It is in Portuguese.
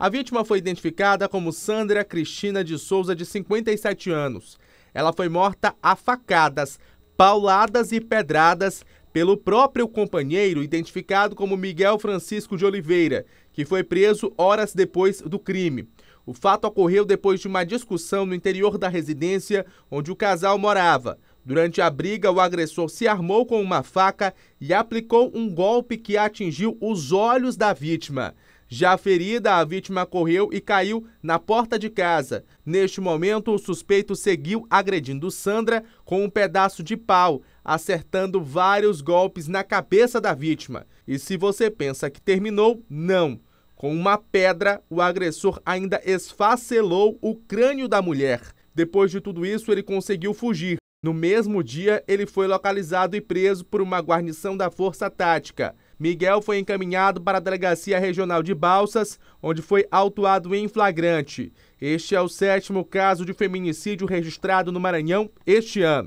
A vítima foi identificada como Sandra Cristina de Souza, de 57 anos. Ela foi morta a facadas, pauladas e pedradas pelo próprio companheiro, identificado como Miguel Francisco de Oliveira, que foi preso horas depois do crime. O fato ocorreu depois de uma discussão no interior da residência onde o casal morava. Durante a briga, o agressor se armou com uma faca e aplicou um golpe que atingiu os olhos da vítima. Já ferida, a vítima correu e caiu na porta de casa. Neste momento, o suspeito seguiu agredindo Sandra com um pedaço de pau, acertando vários golpes na cabeça da vítima. E se você pensa que terminou, não. Com uma pedra, o agressor ainda esfacelou o crânio da mulher. Depois de tudo isso, ele conseguiu fugir. No mesmo dia, ele foi localizado e preso por uma guarnição da Força Tática. Miguel foi encaminhado para a Delegacia Regional de Balsas, onde foi autuado em flagrante. Este é o sétimo caso de feminicídio registrado no Maranhão este ano.